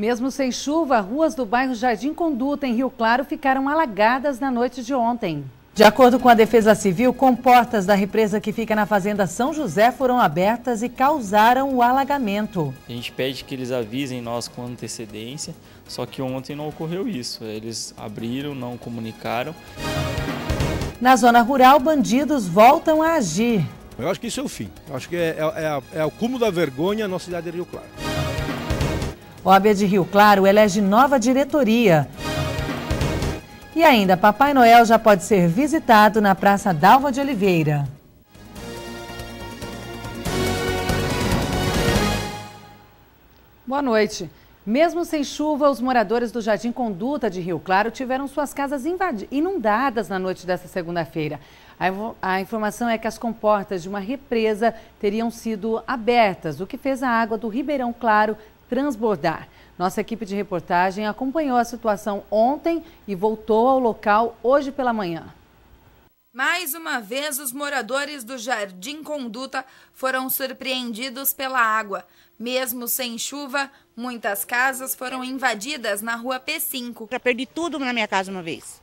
Mesmo sem chuva, ruas do bairro Jardim Conduta, em Rio Claro, ficaram alagadas na noite de ontem. De acordo com a Defesa Civil, comportas da represa que fica na Fazenda São José foram abertas e causaram o alagamento. A gente pede que eles avisem nós com antecedência, só que ontem não ocorreu isso. Eles abriram, não comunicaram. Na zona rural, bandidos voltam a agir. Eu acho que isso é o fim. Eu acho que é, é, é, é o cúmulo da vergonha na nossa cidade de Rio Claro. OAB de Rio Claro elege nova diretoria. E ainda, Papai Noel já pode ser visitado na Praça Dalva de Oliveira. Boa noite. Mesmo sem chuva, os moradores do Jardim Conduta de Rio Claro tiveram suas casas inundadas na noite desta segunda-feira. A, a informação é que as comportas de uma represa teriam sido abertas, o que fez a água do Ribeirão Claro transbordar. Nossa equipe de reportagem acompanhou a situação ontem e voltou ao local hoje pela manhã. Mais uma vez, os moradores do Jardim Conduta foram surpreendidos pela água. Mesmo sem chuva, muitas casas foram invadidas na rua P5. Já perdi tudo na minha casa uma vez.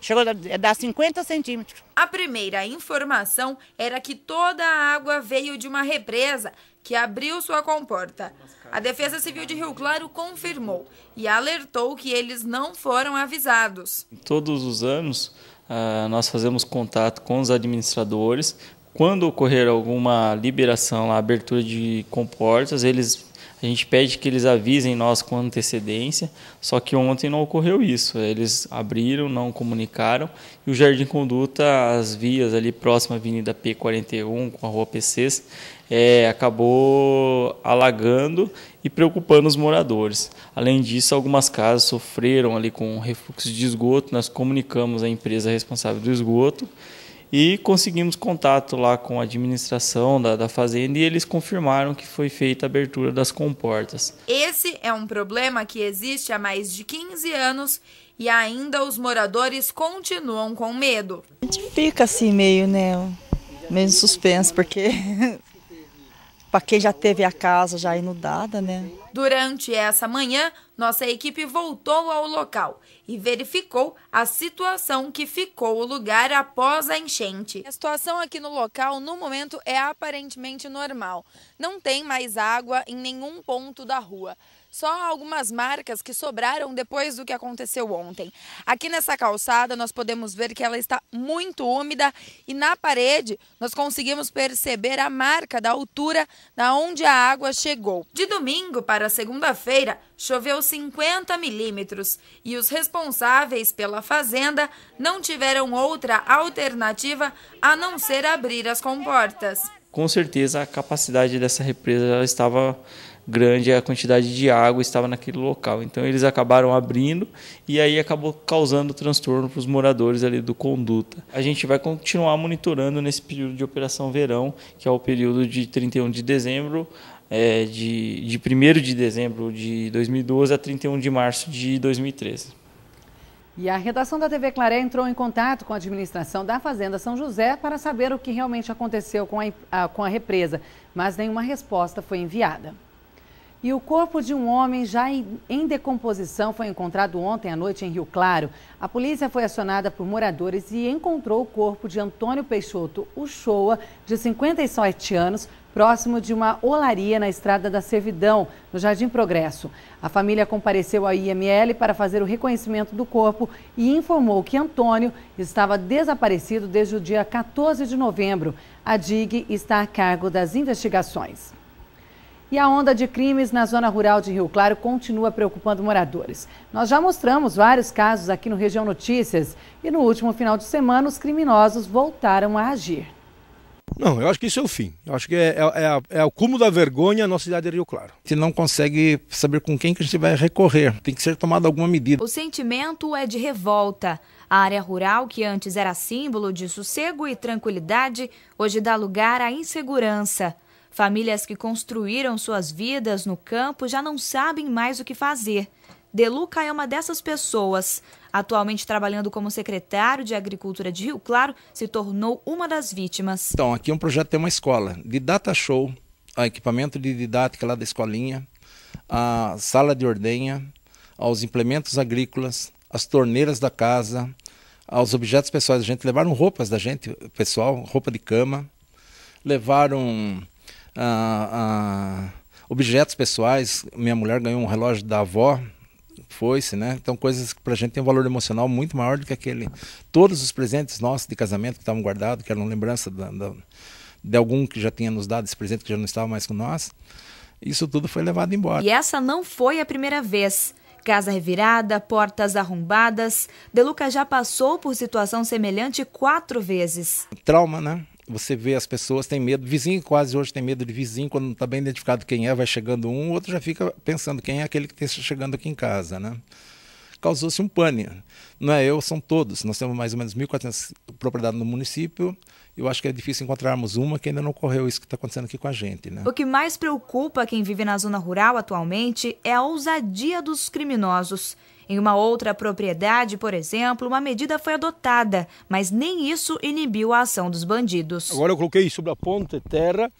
Chegou a dar 50 é centímetros. A primeira informação era que toda a água veio de uma represa que abriu sua comporta. A Defesa Civil de Rio Claro confirmou e alertou que eles não foram avisados. Todos os anos, ah, nós fazemos contato com os administradores. Quando ocorrer alguma liberação, abertura de comportas, eles a gente pede que eles avisem nós com antecedência, só que ontem não ocorreu isso. Eles abriram, não comunicaram, e o Jardim Conduta, as vias ali próxima à Avenida P41 com a Rua PCs, é, acabou alagando e preocupando os moradores. Além disso, algumas casas sofreram ali com refluxo de esgoto, nós comunicamos à empresa responsável do esgoto, e conseguimos contato lá com a administração da, da fazenda e eles confirmaram que foi feita a abertura das comportas. Esse é um problema que existe há mais de 15 anos e ainda os moradores continuam com medo. A gente fica assim meio, né, meio suspenso, porque para quem já teve a casa já inundada, né? Durante essa manhã, nossa equipe voltou ao local e verificou a situação que ficou o lugar após a enchente. A situação aqui no local, no momento, é aparentemente normal. Não tem mais água em nenhum ponto da rua só algumas marcas que sobraram depois do que aconteceu ontem. Aqui nessa calçada nós podemos ver que ela está muito úmida e na parede nós conseguimos perceber a marca da altura da onde a água chegou. De domingo para segunda-feira choveu 50 milímetros e os responsáveis pela fazenda não tiveram outra alternativa a não ser abrir as comportas. Com certeza a capacidade dessa represa estava grande a quantidade de água estava naquele local. Então eles acabaram abrindo e aí acabou causando transtorno para os moradores ali do Conduta. A gente vai continuar monitorando nesse período de operação verão, que é o período de 31 de dezembro é, de, de 1 de dezembro de 2012 a 31 de março de 2013. E a redação da TV Claré entrou em contato com a administração da Fazenda São José para saber o que realmente aconteceu com a, a com a represa, mas nenhuma resposta foi enviada. E o corpo de um homem já em decomposição foi encontrado ontem à noite em Rio Claro. A polícia foi acionada por moradores e encontrou o corpo de Antônio Peixoto Uchoa, de 57 anos, próximo de uma olaria na Estrada da Servidão, no Jardim Progresso. A família compareceu ao IML para fazer o reconhecimento do corpo e informou que Antônio estava desaparecido desde o dia 14 de novembro. A DIG está a cargo das investigações. E a onda de crimes na zona rural de Rio Claro continua preocupando moradores. Nós já mostramos vários casos aqui no Região Notícias e no último final de semana os criminosos voltaram a agir. Não, eu acho que isso é o fim. Eu acho que é, é, é, é o cúmulo da vergonha a nossa cidade de Rio Claro. Se não consegue saber com quem que a gente vai recorrer. Tem que ser tomada alguma medida. O sentimento é de revolta. A área rural, que antes era símbolo de sossego e tranquilidade, hoje dá lugar à insegurança. Famílias que construíram suas vidas no campo já não sabem mais o que fazer. Deluca é uma dessas pessoas. Atualmente trabalhando como secretário de Agricultura de Rio Claro, se tornou uma das vítimas. Então, aqui é um projeto tem uma escola, de data show, a equipamento de didática lá da escolinha, a sala de ordenha, aos implementos agrícolas, as torneiras da casa, aos objetos pessoais da gente. Levaram roupas da gente, pessoal, roupa de cama, levaram ah, ah, objetos pessoais. Minha mulher ganhou um relógio da avó, foi-se, né? Então, coisas que para a gente tem um valor emocional muito maior do que aquele. Todos os presentes nossos de casamento que estavam guardados, que eram lembrança da, da, de algum que já tinha nos dado esse presente que já não estava mais com nós, isso tudo foi levado embora. E essa não foi a primeira vez. Casa revirada, portas arrombadas. Deluca já passou por situação semelhante quatro vezes. Trauma, né? você vê as pessoas têm medo, vizinho quase hoje tem medo de vizinho, quando não está bem identificado quem é, vai chegando um, o outro já fica pensando quem é aquele que está chegando aqui em casa, né? Causou-se um pânico. Não é eu, são todos. Nós temos mais ou menos 1.400 propriedades no município. Eu acho que é difícil encontrarmos uma que ainda não ocorreu isso que está acontecendo aqui com a gente. Né? O que mais preocupa quem vive na zona rural atualmente é a ousadia dos criminosos. Em uma outra propriedade, por exemplo, uma medida foi adotada, mas nem isso inibiu a ação dos bandidos. Agora eu coloquei sobre a ponte terra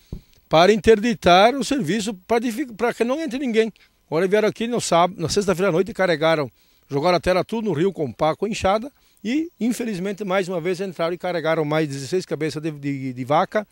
para interditar o serviço, para que não entre ninguém. Agora vieram aqui no sábado, na sexta-feira à noite, carregaram, jogaram a terra tudo no rio com paco inchada e, infelizmente, mais uma vez entraram e carregaram mais 16 cabeças de, de, de vaca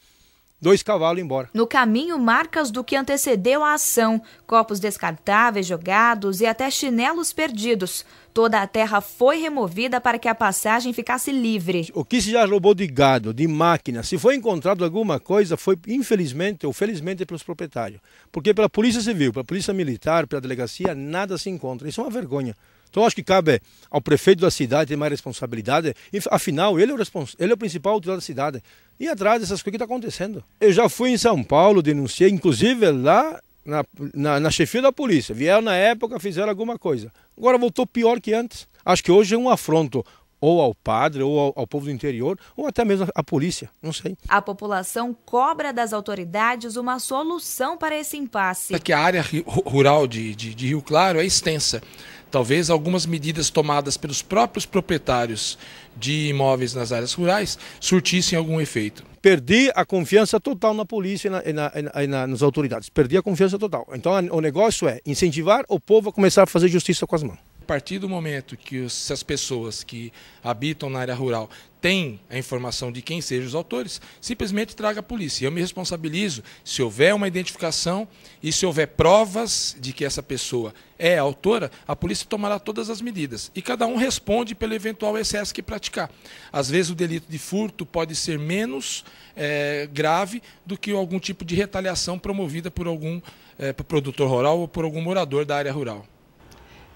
dois cavalos embora. No caminho, marcas do que antecedeu a ação, copos descartáveis jogados e até chinelos perdidos. Toda a terra foi removida para que a passagem ficasse livre. O que se já roubou de gado, de máquina, se foi encontrado alguma coisa, foi infelizmente ou felizmente pelos proprietários. Porque pela Polícia Civil, pela Polícia Militar, pela Delegacia, nada se encontra. Isso é uma vergonha. Então acho que cabe ao prefeito da cidade ter mais responsabilidade. Afinal, ele é o, respons... ele é o principal autor da cidade. E atrás dessas coisas que está acontecendo. Eu já fui em São Paulo, denunciei, inclusive lá na, na, na, chefia da polícia. Vieram na época, fizeram alguma coisa. Agora voltou pior que antes. Acho que hoje é um afronto ou ao padre, ou ao, ao, povo do interior, ou até mesmo à polícia, não sei. A população cobra das autoridades uma solução para esse impasse. É que a área rural de, de, de Rio Claro é extensa. Talvez algumas medidas tomadas pelos próprios proprietários de imóveis nas áreas rurais surtissem algum efeito. Perdi a confiança total na polícia e, na, e, na, e na, nas autoridades. Perdi a confiança total. Então o negócio é incentivar o povo a começar a fazer justiça com as mãos a partir do momento que os, as pessoas que habitam na área rural têm a informação de quem sejam os autores, simplesmente traga a polícia. Eu me responsabilizo se houver uma identificação e se houver provas de que essa pessoa é a autora, a polícia tomará todas as medidas. E cada um responde pelo eventual excesso que praticar. Às vezes o delito de furto pode ser menos é, grave do que algum tipo de retaliação promovida por algum é, produtor rural ou por algum morador da área rural.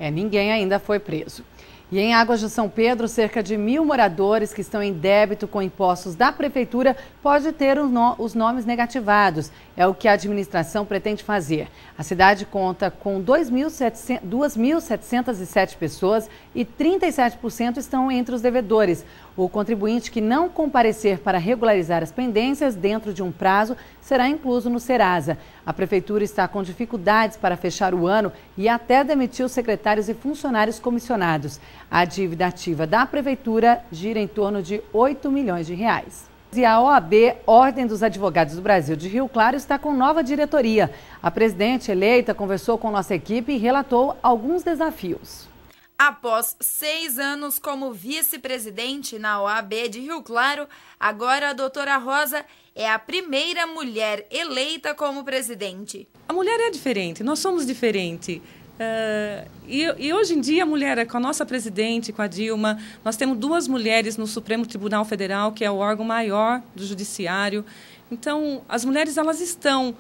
É, ninguém ainda foi preso. E em Águas de São Pedro, cerca de mil moradores que estão em débito com impostos da prefeitura pode ter os nomes negativados. É o que a administração pretende fazer. A cidade conta com 2.707 pessoas e 37% estão entre os devedores. O contribuinte que não comparecer para regularizar as pendências dentro de um prazo será incluso no Serasa. A prefeitura está com dificuldades para fechar o ano e até demitiu secretários e funcionários comissionados. A dívida ativa da prefeitura gira em torno de 8 milhões de reais. E a OAB, Ordem dos Advogados do Brasil de Rio Claro, está com nova diretoria. A presidente eleita conversou com nossa equipe e relatou alguns desafios. Após seis anos como vice-presidente na OAB de Rio Claro, agora a doutora Rosa é a primeira mulher eleita como presidente. A mulher é diferente, nós somos diferentes. Uh, e, e, hoje em dia, mulher, com a nossa presidente, com a Dilma, nós temos duas mulheres no Supremo Tribunal Federal, que é o órgão maior do Judiciário. Então, as mulheres elas estão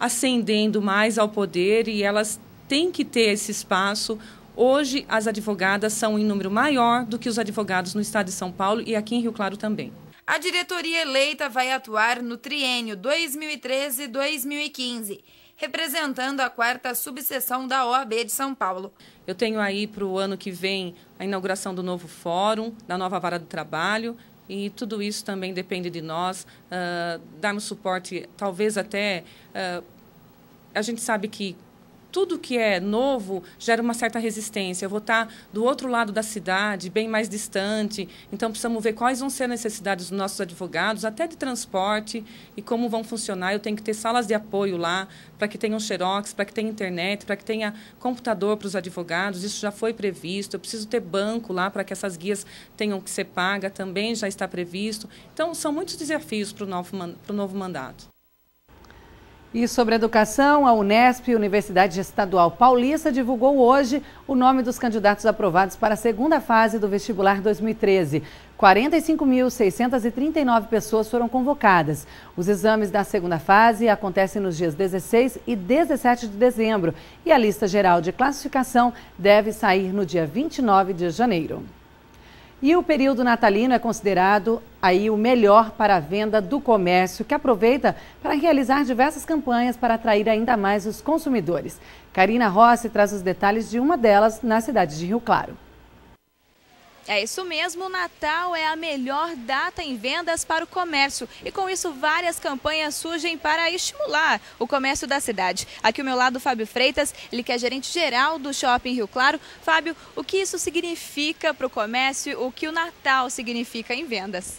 ascendendo mais ao poder e elas têm que ter esse espaço. Hoje, as advogadas são em número maior do que os advogados no estado de São Paulo e aqui em Rio Claro também. A diretoria eleita vai atuar no triênio 2013-2015 representando a quarta subseção da OAB de São Paulo. Eu tenho aí para o ano que vem a inauguração do novo fórum, da nova vara do trabalho, e tudo isso também depende de nós, uh, darmos suporte, talvez até. Uh, a gente sabe que tudo que é novo gera uma certa resistência. Eu vou estar do outro lado da cidade, bem mais distante, então precisamos ver quais vão ser as necessidades dos nossos advogados, até de transporte e como vão funcionar. Eu tenho que ter salas de apoio lá, para que tenham xerox, para que tenha internet, para que tenha computador para os advogados. Isso já foi previsto. Eu preciso ter banco lá para que essas guias tenham que ser paga, também já está previsto. Então, são muitos desafios para o novo, para o novo mandato. E sobre educação, a Unesp, Universidade Estadual Paulista, divulgou hoje o nome dos candidatos aprovados para a segunda fase do vestibular 2013. 45.639 pessoas foram convocadas. Os exames da segunda fase acontecem nos dias 16 e 17 de dezembro e a lista geral de classificação deve sair no dia 29 de janeiro. E o período natalino é considerado aí o melhor para a venda do comércio, que aproveita para realizar diversas campanhas para atrair ainda mais os consumidores. Karina Rossi traz os detalhes de uma delas na cidade de Rio Claro. É isso mesmo, Natal é a melhor data em vendas para o comércio e com isso várias campanhas surgem para estimular o comércio da cidade. Aqui ao meu lado, Fábio Freitas, ele que é gerente geral do Shopping Rio Claro. Fábio, o que isso significa para o comércio, o que o Natal significa em vendas?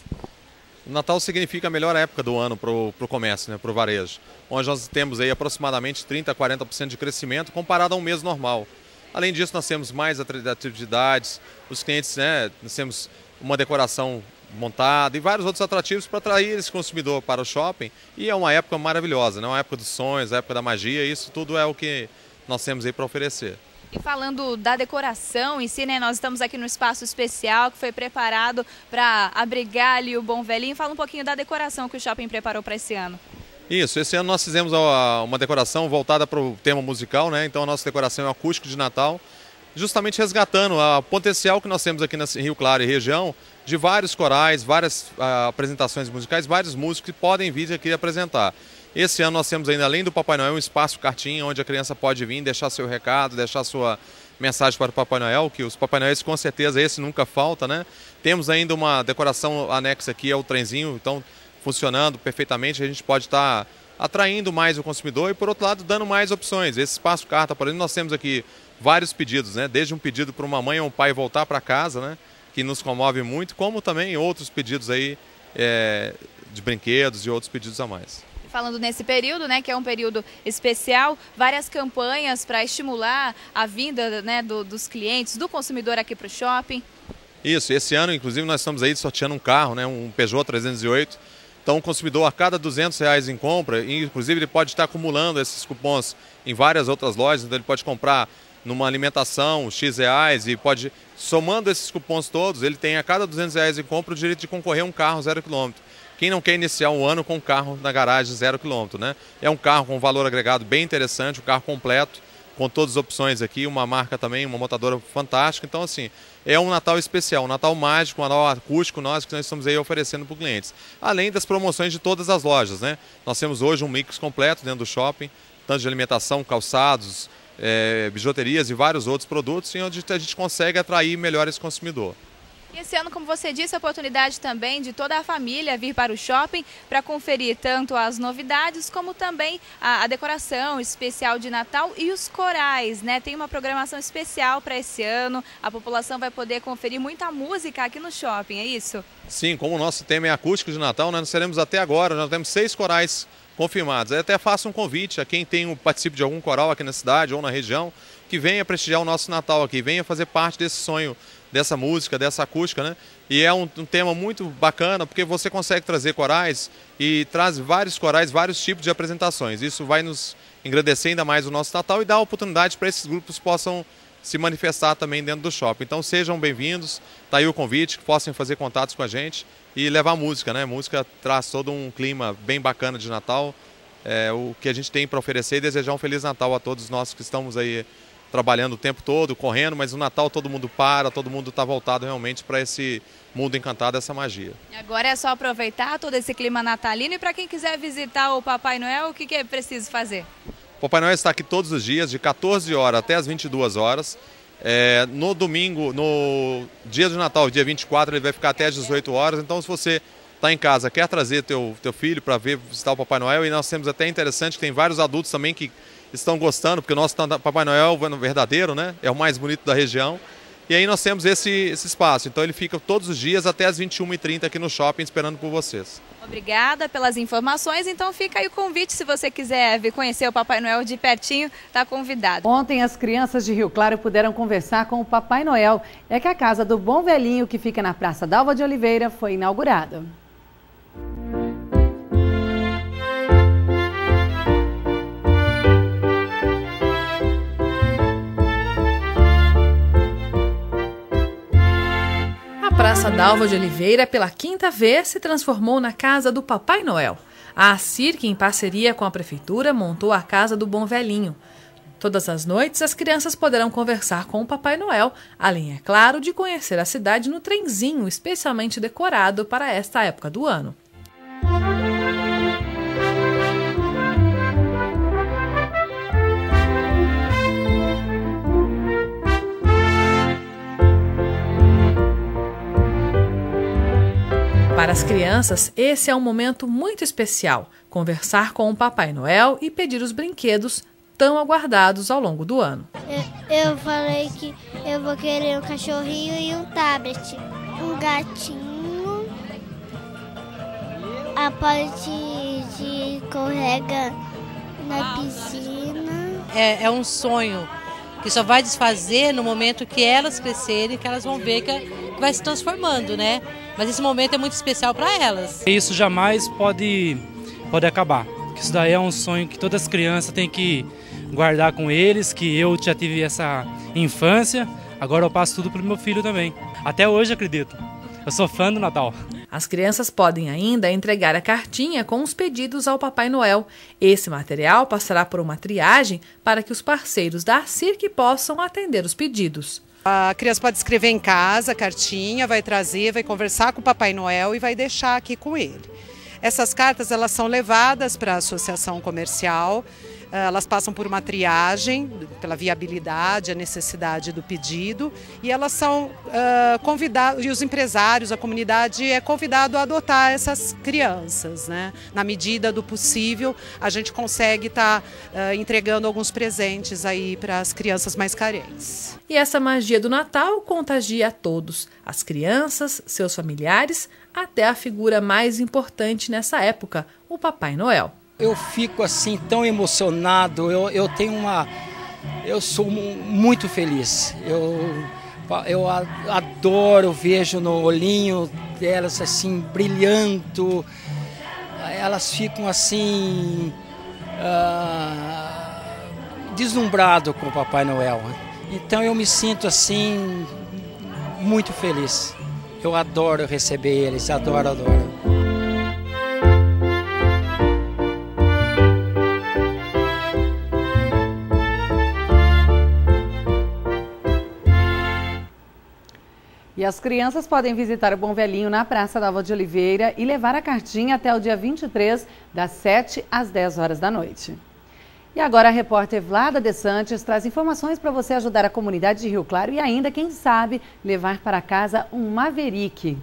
O Natal significa a melhor época do ano para o comércio, né, para o varejo, onde nós temos aí aproximadamente 30% a 40% de crescimento comparado a um mês normal. Além disso, nós temos mais atratividades, os clientes, né, nós temos uma decoração montada e vários outros atrativos para atrair esse consumidor para o shopping. E é uma época maravilhosa, né? uma época dos sonhos, a época da magia, isso tudo é o que nós temos aí para oferecer. E falando da decoração em si, né, nós estamos aqui no espaço especial que foi preparado para abrigar ali o Bom Velhinho. Fala um pouquinho da decoração que o shopping preparou para esse ano. Isso, esse ano nós fizemos uma decoração voltada para o tema musical, né? Então a nossa decoração é um acústico de Natal, justamente resgatando o potencial que nós temos aqui em Rio Claro e região de vários corais, várias apresentações musicais, vários músicos que podem vir aqui apresentar. Esse ano nós temos ainda, além do Papai Noel, um espaço cartinha onde a criança pode vir, deixar seu recado, deixar sua mensagem para o Papai Noel, que os Papai Noéis com certeza esse nunca falta, né? Temos ainda uma decoração anexa aqui ao trenzinho, então funcionando perfeitamente, a gente pode estar tá atraindo mais o consumidor e, por outro lado, dando mais opções. Esse espaço carta, por exemplo, nós temos aqui vários pedidos, né? Desde um pedido para uma mãe ou um pai voltar para casa, né? Que nos comove muito, como também outros pedidos aí é, de brinquedos e outros pedidos a mais falando nesse período, né, que é um período especial, várias campanhas para estimular a vinda né, do, dos clientes, do consumidor aqui para o shopping. Isso, esse ano, inclusive, nós estamos aí sorteando um carro, né, um Peugeot 308, então, o consumidor, a cada 200 reais em compra, inclusive ele pode estar acumulando esses cupons em várias outras lojas, então ele pode comprar numa alimentação X reais e pode, somando esses cupons todos, ele tem a cada 200 reais em compra o direito de concorrer a um carro zero quilômetro. Quem não quer iniciar um ano com um carro na garagem zero quilômetro, né? É um carro com valor agregado bem interessante, um carro completo, com todas as opções aqui, uma marca também, uma montadora fantástica. Então, assim, é um Natal especial, um Natal mágico, um Natal acústico nós que nós estamos aí oferecendo para os clientes. Além das promoções de todas as lojas, né? Nós temos hoje um mix completo dentro do shopping, tanto de alimentação, calçados, é, bijuterias e vários outros produtos, em onde a gente consegue atrair melhor esse consumidor. Esse ano, como você disse, a oportunidade também de toda a família vir para o shopping para conferir tanto as novidades como também a, a, decoração especial de Natal e os corais, né? Tem uma programação especial para esse ano. A população vai poder conferir muita música aqui no shopping, é isso? Sim, como o nosso tema é acústico de Natal, né? nós teremos até agora, nós temos seis corais confirmados. Eu até faço um convite a quem tem um, participe de algum coral aqui na cidade ou na região, que venha prestigiar o nosso Natal aqui, venha fazer parte desse sonho dessa música, dessa acústica, né? E é um, um, tema muito bacana porque você consegue trazer corais e traz vários corais, vários tipos de apresentações. Isso vai nos engrandecer ainda mais o nosso Natal e dar oportunidade para esses grupos possam se manifestar também dentro do shopping. Então sejam bem-vindos, está aí o convite, que possam fazer contatos com a gente e levar música, né? Música traz todo um clima bem bacana de Natal. É, o que a gente tem para oferecer e desejar um Feliz Natal a todos nós que estamos aí trabalhando o tempo todo, correndo, mas o Natal todo mundo para, todo mundo está voltado realmente para esse mundo encantado, essa magia. Agora é só aproveitar todo esse clima natalino e para quem quiser visitar o Papai Noel, o que, que é preciso fazer? O Papai Noel está aqui todos os dias, de 14 horas até as 22 horas. É, no domingo, no dia do Natal, dia 24, ele vai ficar até as 18 horas. Então, se você está em casa, quer trazer teu, teu filho para ver visitar o Papai Noel, e nós temos até interessante que tem vários adultos também que estão gostando, porque o nosso Papai Noel é verdadeiro, né? É o mais bonito da região. E aí nós temos esse, esse espaço. Então ele fica todos os dias até as 21h30 aqui no shopping esperando por vocês. Obrigada pelas informações. Então fica aí o convite se você quiser vir conhecer o Papai Noel de pertinho, está convidado. Ontem as crianças de Rio Claro puderam conversar com o Papai Noel. É que a casa do Bom Velhinho, que fica na Praça Dalva de Oliveira, foi inaugurada. Praça Dalva de Oliveira, pela quinta vez, se transformou na Casa do Papai Noel. A cirque em parceria com a Prefeitura, montou a Casa do Bom Velhinho. Todas as noites, as crianças poderão conversar com o Papai Noel, além, é claro, de conhecer a cidade no trenzinho especialmente decorado para esta época do ano. Para as crianças, esse é um momento muito especial conversar com o Papai Noel e pedir os brinquedos tão aguardados ao longo do ano. Eu, eu falei que eu vou querer um cachorrinho e um tablet, um gatinho, a parte de correga na piscina. É, é um sonho que só vai desfazer no momento que elas crescerem, que elas vão ver que vai se transformando, né? Mas esse momento é muito especial para elas. Isso jamais pode, pode acabar. isso daí é um sonho que todas as crianças têm que guardar com eles, que eu já tive essa infância, agora eu passo tudo para o meu filho também. Até hoje acredito. Eu sou fã do Natal. As crianças podem ainda entregar a cartinha com os pedidos ao Papai Noel. Esse material passará por uma triagem para que os parceiros da CIRC possam atender os pedidos. A criança pode escrever em casa, cartinha, vai trazer, vai conversar com o Papai Noel e vai deixar aqui com ele. Essas cartas elas são levadas para a associação comercial, eh, elas passam por uma triagem pela viabilidade, a necessidade do pedido e elas são uh, e os empresários, a comunidade é convidado a adotar essas crianças, né? Na medida do possível, a gente consegue estar tá, uh, entregando alguns presentes aí para as crianças mais carentes. E essa magia do Natal contagia a todos, as crianças, seus familiares, até a figura mais importante nessa época, o Papai Noel. Eu fico assim tão emocionado, eu, eu tenho uma. Eu sou muito feliz. Eu, eu adoro, vejo no olhinho delas assim, brilhando. Elas ficam assim. Uh, deslumbrado com o Papai Noel. Então eu me sinto assim muito feliz. Eu adoro receber eles, adoro, adoro. E as crianças podem visitar o Bom Velhinho na Praça da Alva de Oliveira e levar a cartinha até o dia 23, das 7 às 10 horas da noite. E agora a repórter Vlada De Santos traz informações para você ajudar a comunidade de Rio Claro e ainda, quem sabe, levar para casa um Maverick.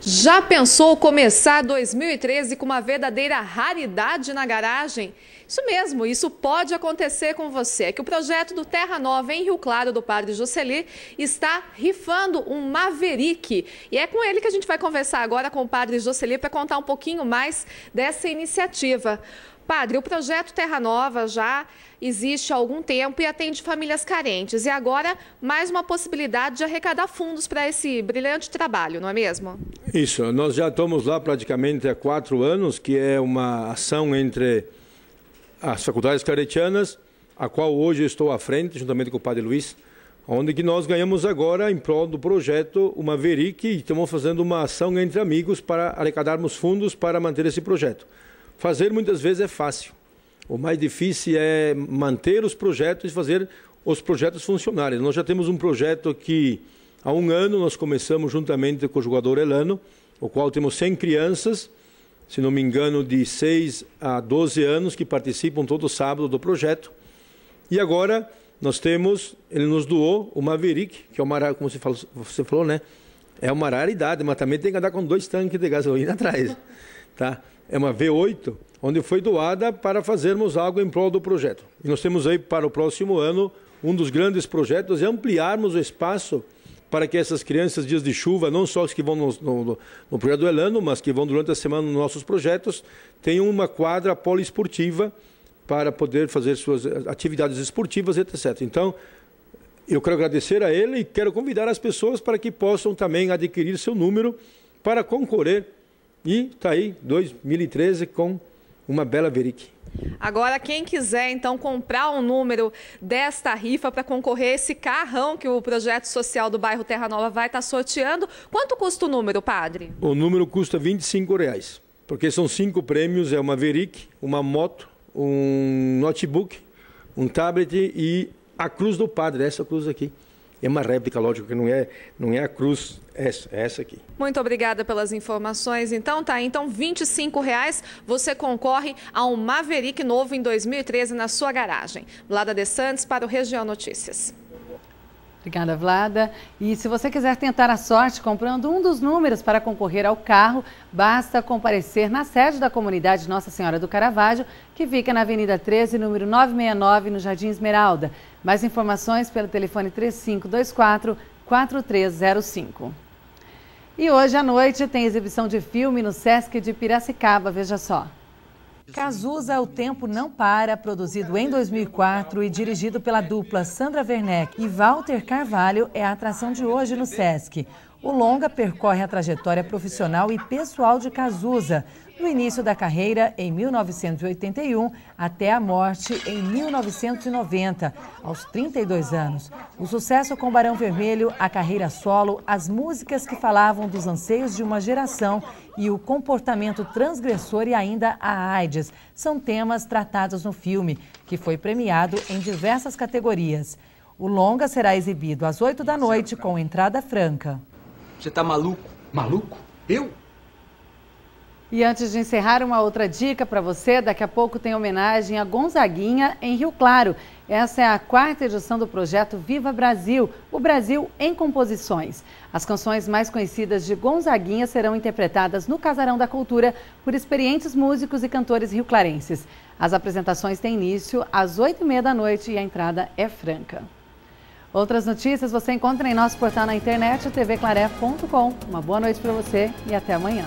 Já pensou começar 2013 com uma verdadeira raridade na garagem? Isso mesmo, isso pode acontecer com você. É que o projeto do Terra Nova em Rio Claro do Padre Jocely está rifando um Maverick. E é com ele que a gente vai conversar agora com o Padre Jocely para contar um pouquinho mais dessa iniciativa. Padre, o projeto Terra Nova já existe há algum tempo e atende famílias carentes. E agora, mais uma possibilidade de arrecadar fundos para esse brilhante trabalho, não é mesmo? Isso, nós já estamos lá praticamente há quatro anos, que é uma ação entre as faculdades caretianas, a qual hoje estou à frente, juntamente com o Padre Luiz, onde que nós ganhamos agora, em prol do projeto, uma verique e estamos fazendo uma ação entre amigos para arrecadarmos fundos para manter esse projeto. Fazer muitas vezes é fácil. O mais difícil é manter os projetos e fazer os projetos funcionarem. Nós já temos um projeto que há um ano nós começamos juntamente com o jogador Elano, o qual temos 100 crianças, se não me engano, de 6 a 12 anos, que participam todo sábado do projeto. E agora nós temos, ele nos doou o Maverick, que é uma, como você falou, você falou, né? É uma raridade, mas também tem que andar com dois tanques de gasolina atrás, tá? é uma V8, onde foi doada para fazermos algo em prol do projeto. E nós temos aí para o próximo ano um dos grandes projetos é ampliarmos o espaço para que essas crianças, dias de chuva, não só as que vão no, no, no projeto Elano, mas que vão durante a semana nos nossos projetos, tenham uma quadra poliesportiva para poder fazer suas eh, atividades esportivas, etc. Então, eu quero agradecer a ele e quero convidar as pessoas para que possam também adquirir seu número para concorrer e está aí, 2013, com uma bela verique. Agora, quem quiser, então, comprar um número desta rifa para concorrer a esse carrão que o Projeto Social do Bairro Terra Nova vai estar tá sorteando, quanto custa o número, padre? O número custa R$ reais, porque são cinco prêmios, é uma verique, uma moto, um notebook, um tablet e a cruz do padre, essa cruz aqui é uma réplica, lógico que não é, não é a cruz, é essa, é essa aqui. Muito obrigada pelas informações. Então tá, então R$ 25,00 você concorre a um Maverick novo em 2013 na sua garagem. Lada De Santos para o Região Notícias. Obrigada, Vlada. E se você quiser tentar a sorte comprando um dos números para concorrer ao carro, basta comparecer na sede da comunidade Nossa Senhora do Caravaggio, que fica na Avenida 13, número 969, no Jardim Esmeralda. Mais informações pelo telefone 3524 4305. E hoje à noite tem exibição de filme no Sesc de Piracicaba, veja só. Cazuza O Tempo Não Para, produzido em 2004 e dirigido pela dupla Sandra Werneck e Walter Carvalho, é a atração de hoje no SESC. O longa percorre a trajetória profissional e pessoal de Cazuza, no início da carreira em 1981 até a morte em 1990, aos 32 anos. O sucesso com Barão Vermelho, a carreira solo, as músicas que falavam dos anseios de uma geração e o comportamento transgressor e ainda a AIDS são temas tratados no filme, que foi premiado em diversas categorias. O longa será exibido às 8 da noite com entrada franca. Você tá maluco? Maluco? Eu? E antes de encerrar, uma outra dica para você. Daqui a pouco tem homenagem a Gonzaguinha em Rio Claro. Essa é a quarta edição do projeto Viva Brasil, o Brasil em composições. As canções mais conhecidas de Gonzaguinha serão interpretadas no Casarão da Cultura por experientes músicos e cantores rioclarenses. As apresentações têm início às oito e meia da noite e a entrada é franca. Outras notícias você encontra em nosso portal na internet, tvclaré.com. Uma boa noite para você e até amanhã.